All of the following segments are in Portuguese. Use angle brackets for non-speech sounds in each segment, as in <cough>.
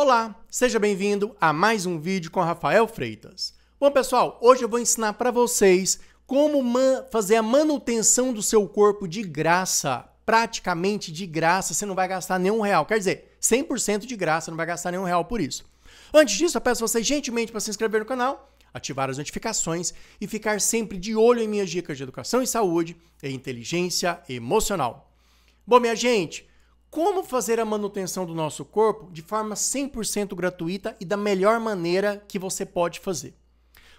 Olá, seja bem-vindo a mais um vídeo com Rafael Freitas. Bom, pessoal, hoje eu vou ensinar para vocês como fazer a manutenção do seu corpo de graça, praticamente de graça, você não vai gastar nenhum real. Quer dizer, 100% de graça, não vai gastar nenhum real por isso. Antes disso, eu peço vocês gentilmente para se inscrever no canal, ativar as notificações e ficar sempre de olho em minhas dicas de educação e saúde e inteligência emocional. Bom, minha gente, como fazer a manutenção do nosso corpo de forma 100% gratuita e da melhor maneira que você pode fazer.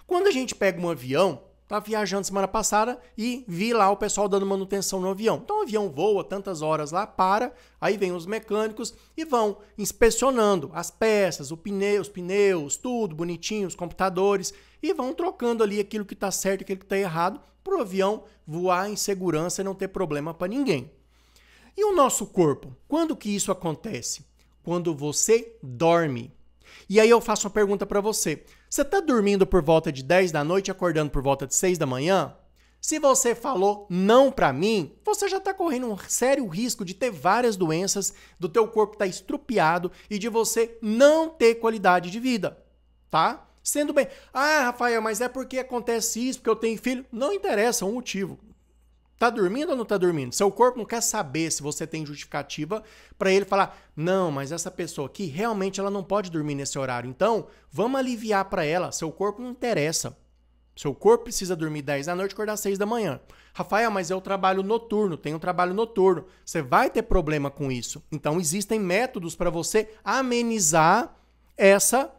Quando a gente pega um avião, estava tá viajando semana passada e vi lá o pessoal dando manutenção no avião. Então o avião voa tantas horas lá, para, aí vem os mecânicos e vão inspecionando as peças, o pneu, os pneus, tudo bonitinho, os computadores, e vão trocando ali aquilo que está certo e aquilo que está errado para o avião voar em segurança e não ter problema para ninguém. E o nosso corpo? Quando que isso acontece? Quando você dorme. E aí eu faço uma pergunta para você. Você está dormindo por volta de 10 da noite, acordando por volta de 6 da manhã? Se você falou não para mim, você já está correndo um sério risco de ter várias doenças, do teu corpo estar tá estrupiado e de você não ter qualidade de vida, tá? Sendo bem, ah, Rafael, mas é porque acontece isso, porque eu tenho filho. Não interessa o um motivo. Tá dormindo ou não tá dormindo? Seu corpo não quer saber se você tem justificativa para ele falar: "Não, mas essa pessoa aqui realmente ela não pode dormir nesse horário". Então, vamos aliviar para ela. Seu corpo não interessa. Seu corpo precisa dormir 10 da noite e acordar 6 da manhã. Rafael, mas eu trabalho noturno, tenho um trabalho noturno. Você vai ter problema com isso. Então, existem métodos para você amenizar essa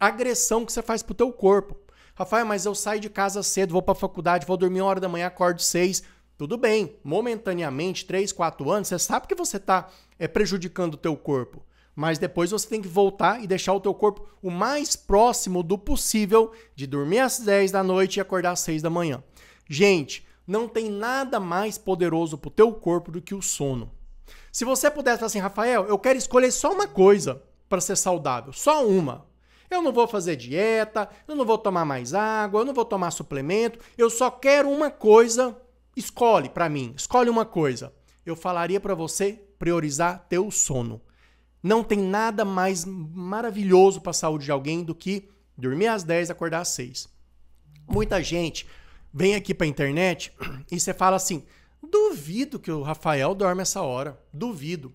agressão que você faz pro teu corpo. Rafael, mas eu saio de casa cedo, vou para a faculdade, vou dormir uma hora da manhã, acordo seis. Tudo bem, momentaneamente, três, quatro anos, você sabe que você está é, prejudicando o teu corpo. Mas depois você tem que voltar e deixar o teu corpo o mais próximo do possível de dormir às 10 da noite e acordar às 6 da manhã. Gente, não tem nada mais poderoso para o teu corpo do que o sono. Se você pudesse falar assim, Rafael, eu quero escolher só uma coisa para ser saudável, só uma. Eu não vou fazer dieta, eu não vou tomar mais água, eu não vou tomar suplemento, eu só quero uma coisa. Escolhe para mim, escolhe uma coisa. Eu falaria para você priorizar teu sono. Não tem nada mais maravilhoso para a saúde de alguém do que dormir às 10 e acordar às 6. Muita gente vem aqui para a internet <clears throat> e você fala assim: duvido que o Rafael dorme essa hora, duvido.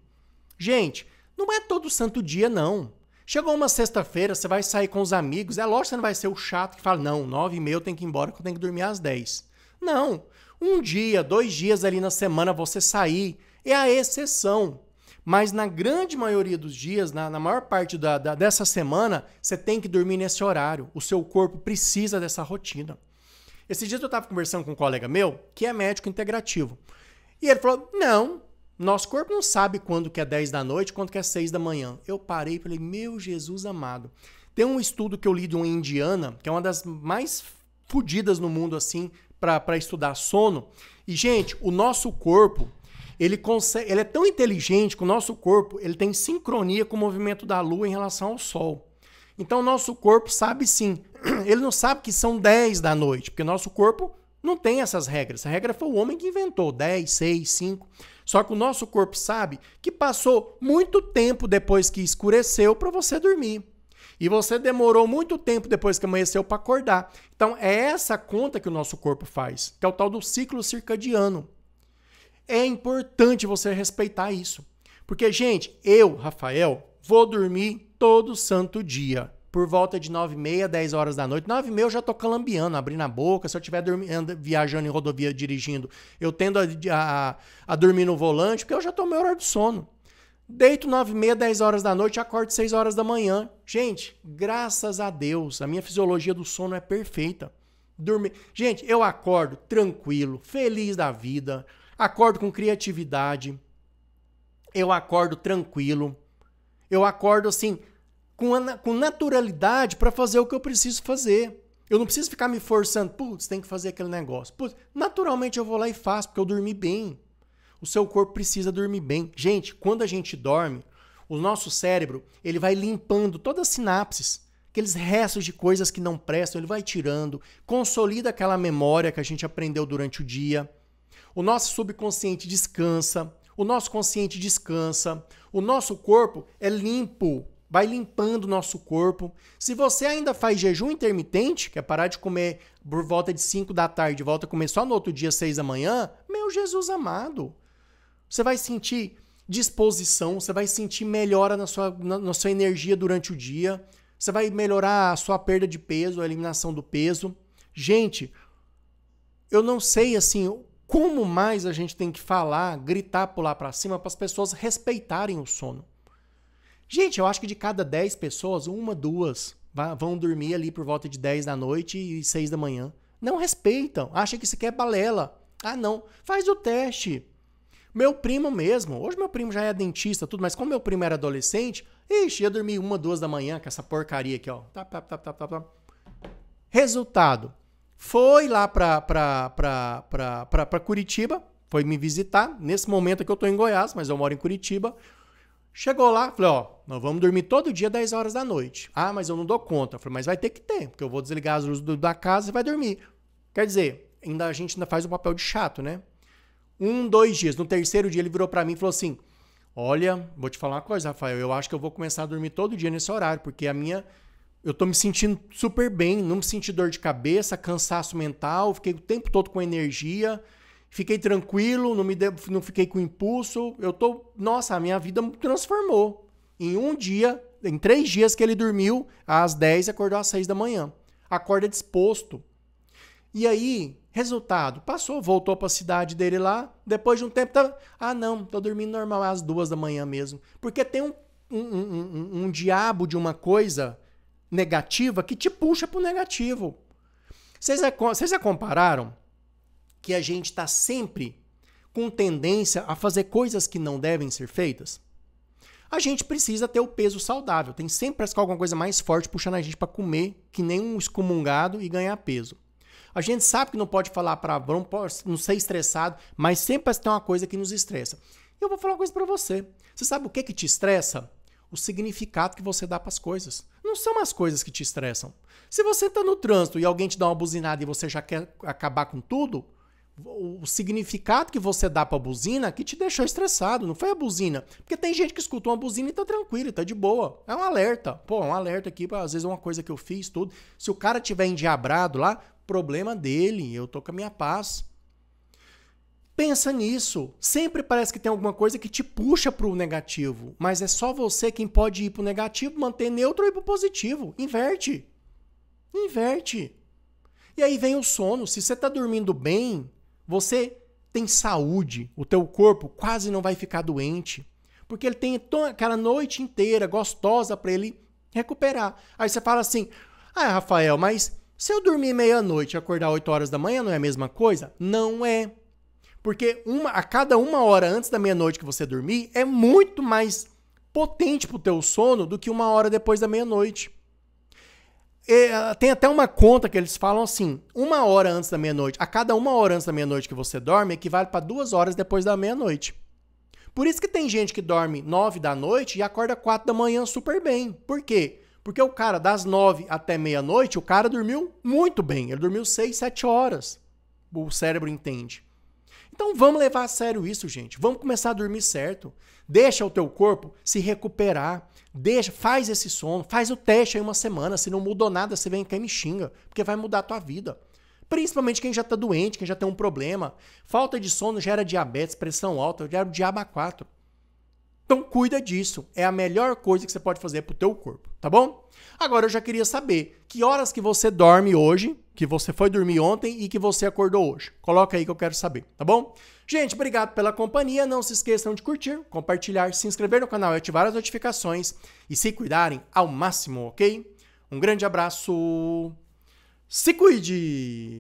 Gente, não é todo santo dia, não. Chegou uma sexta-feira, você vai sair com os amigos, é lógico que você não vai ser o chato que fala, não, nove e meia eu tenho que ir embora que eu tenho que dormir às dez. Não, um dia, dois dias ali na semana você sair é a exceção. Mas na grande maioria dos dias, na, na maior parte da, da, dessa semana, você tem que dormir nesse horário. O seu corpo precisa dessa rotina. Esse dia eu estava conversando com um colega meu que é médico integrativo. E ele falou: não, nosso corpo não sabe quando que é 10 da noite, quando que é 6 da manhã. Eu parei e falei, meu Jesus amado. Tem um estudo que eu li de uma indiana, que é uma das mais fodidas no mundo, assim, para estudar sono. E, gente, o nosso corpo, ele, consegue, ele é tão inteligente que o nosso corpo ele tem sincronia com o movimento da lua em relação ao sol. Então, o nosso corpo sabe sim. <clears throat> Ele não sabe que são 10 da noite, porque nosso corpo não tem essas regras. A regra foi o homem que inventou 10, 6, 5. Só que o nosso corpo sabe que passou muito tempo depois que escureceu para você dormir. E você demorou muito tempo depois que amanheceu para acordar. Então é essa conta que o nosso corpo faz, que é o tal do ciclo circadiano. É importante você respeitar isso. Porque, gente, eu, Rafael, vou dormir todo santo dia por volta de 9 h 30 10 horas da noite. 9 h 30 eu já tô calambiando, abrindo a boca. Se eu estiver viajando em rodovia dirigindo, eu tendo a, a, a, dormir no volante, porque eu já tô meu horário de sono. Deito 9 h 30 10 horas da noite, acordo 6 horas da manhã. Gente, graças a Deus, a minha fisiologia do sono é perfeita. Dormir. Gente, eu acordo tranquilo, feliz da vida, acordo com criatividade, eu acordo tranquilo, eu acordo assim, com, a, com naturalidade para fazer o que eu preciso fazer. Eu não preciso ficar me forçando, putz, tem que fazer aquele negócio. Putz, naturalmente eu vou lá e faço, porque eu dormi bem. O seu corpo precisa dormir bem. Gente, quando a gente dorme, o nosso cérebro ele vai limpando todas as sinapses, aqueles restos de coisas que não prestam, ele vai tirando, consolida aquela memória que a gente aprendeu durante o dia. O nosso subconsciente descansa, o nosso consciente descansa, o nosso corpo é limpo, vai limpando o nosso corpo. Se você ainda faz jejum intermitente, que é parar de comer por volta de 5 da tarde, volta a comer só no outro dia, 6 da manhã, meu Jesus amado, você vai sentir disposição, você vai sentir melhora na sua, na, na sua energia durante o dia, você vai melhorar a sua perda de peso, a eliminação do peso. Gente, eu não sei assim como mais a gente tem que falar, gritar, pular para cima para as pessoas respeitarem o sono. Gente, eu acho que de cada 10 pessoas, uma, duas vão dormir ali por volta de 10 da noite e 6 da manhã. Não respeitam, acha que isso quer é balela. Ah, não, faz o teste. Meu primo mesmo, hoje meu primo já é dentista, tudo, mas como meu primo era adolescente, ixi, ia dormir uma, duas da manhã com essa porcaria aqui, ó. Tá, tá, tá, Resultado, foi lá pra, pra, pra, pra, pra, pra Curitiba, foi me visitar. Nesse momento que eu tô em Goiás, mas eu moro em Curitiba. Chegou lá, falei, ó, nós vamos dormir todo dia 10 horas da noite. Ah, mas eu não dou conta. falei, mas vai ter que ter, porque eu vou desligar as luzes do, da casa e vai dormir. Quer dizer, ainda a gente ainda faz o papel de chato, né? Um, dois dias. No terceiro dia ele virou para mim e falou assim: Olha, vou te falar uma coisa, Rafael. Eu acho que eu vou começar a dormir todo dia nesse horário, porque a minha. Eu tô me sentindo super bem, não me senti dor de cabeça, cansaço mental, fiquei o tempo todo com energia fiquei tranquilo, não, me de... não fiquei com impulso. Eu tô. Nossa, a minha vida transformou. Em um dia, em três dias que ele dormiu, às 10 acordou às 6 da manhã. Acorda disposto. E aí, resultado, passou, voltou para a cidade dele lá. Depois de um tempo, tá... ah, não, tô dormindo normal é às duas da manhã mesmo. Porque tem um, um, um, um, um diabo de uma coisa negativa que te puxa pro negativo. Vocês já, vocês compararam que a gente está sempre com tendência a fazer coisas que não devem ser feitas? A gente precisa ter o peso saudável. Tem sempre que é alguma coisa mais forte puxando a gente para comer que nem um excomungado e ganhar peso. A gente sabe que não pode falar para não ser estressado, mas sempre tem uma coisa que nos estressa. Eu vou falar uma coisa para você. Você sabe o que que te estressa? o significado que você dá para as coisas. Não são as coisas que te estressam. Se você está no trânsito e alguém te dá uma buzinada e você já quer acabar com tudo, o significado que você dá para a buzina que te deixou estressado, não foi a buzina. Porque tem gente que escutou uma buzina e tá tranquilo, tá de boa. É um alerta. Pô, um alerta aqui, às vezes é uma coisa que eu fiz, tudo. Se o cara tiver endiabrado lá, problema dele, eu tô com a minha paz. Pensa nisso. Sempre parece que tem alguma coisa que te puxa pro negativo, mas é só você quem pode ir pro negativo, manter neutro e ir pro positivo. Inverte. Inverte. E aí vem o sono. Se você tá dormindo bem, você tem saúde, o teu corpo quase não vai ficar doente, porque ele tem aquela noite inteira gostosa para ele recuperar. Aí você fala assim: "Ah, Rafael, mas se eu dormir meia-noite e acordar 8 horas da manhã não é a mesma coisa?" Não é. Porque uma, a cada uma hora antes da meia-noite que você dormir é muito mais potente para o teu sono do que uma hora depois da meia-noite. Ah, tem até uma conta que eles falam assim: uma hora antes da meia-noite, a cada uma hora antes da meia-noite que você dorme, equivale para duas horas depois da meia-noite. Por isso que tem gente que dorme nove da noite e acorda quatro da manhã super bem. Por quê? Porque o cara, das nove até meia-noite, o cara dormiu muito bem. Ele dormiu seis, sete horas. O cérebro entende. Então vamos levar a sério isso, gente. Vamos começar a dormir certo. Deixa o teu corpo se recuperar. Deixa, faz esse sono, faz o teste aí uma semana. Se não mudou nada, você vem cá e me xinga, porque vai mudar a tua vida. Principalmente quem já tá doente, quem já tem um problema. Falta de sono gera diabetes, pressão alta, gera o diabo 4. Então cuida disso, é a melhor coisa que você pode fazer pro teu corpo, tá bom? Agora eu já queria saber que horas que você dorme hoje que você foi dormir ontem e que você acordou hoje. Coloca aí que eu quero saber, tá bom? Gente, obrigado pela companhia. Não se esqueçam de curtir, compartilhar, se inscrever no canal e ativar as notificações e se cuidarem ao máximo, ok? Um grande abraço. Se cuide!